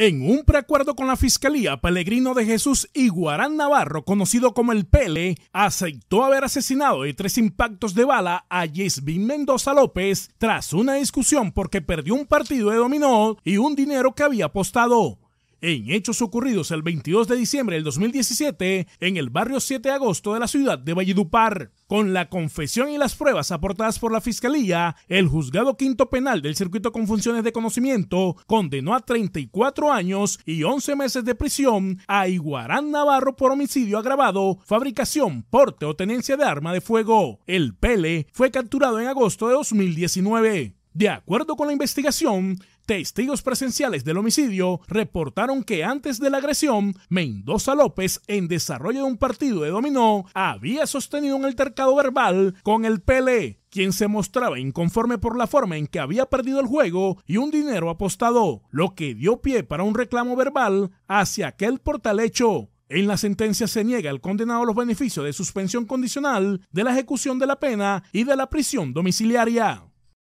En un preacuerdo con la Fiscalía, Pellegrino de Jesús Guarán Navarro, conocido como el Pele, aceptó haber asesinado de tres impactos de bala a Yesvin Mendoza López tras una discusión porque perdió un partido de dominó y un dinero que había apostado en hechos ocurridos el 22 de diciembre del 2017 en el barrio 7 de agosto de la ciudad de Valledupar. Con la confesión y las pruebas aportadas por la Fiscalía, el juzgado quinto penal del circuito con funciones de conocimiento condenó a 34 años y 11 meses de prisión a Iguarán Navarro por homicidio agravado, fabricación, porte o tenencia de arma de fuego. El Pele fue capturado en agosto de 2019. De acuerdo con la investigación, testigos presenciales del homicidio reportaron que antes de la agresión, Mendoza López, en desarrollo de un partido de dominó, había sostenido un altercado verbal con el Pele, quien se mostraba inconforme por la forma en que había perdido el juego y un dinero apostado, lo que dio pie para un reclamo verbal hacia aquel hecho. En la sentencia se niega al condenado los beneficios de suspensión condicional, de la ejecución de la pena y de la prisión domiciliaria.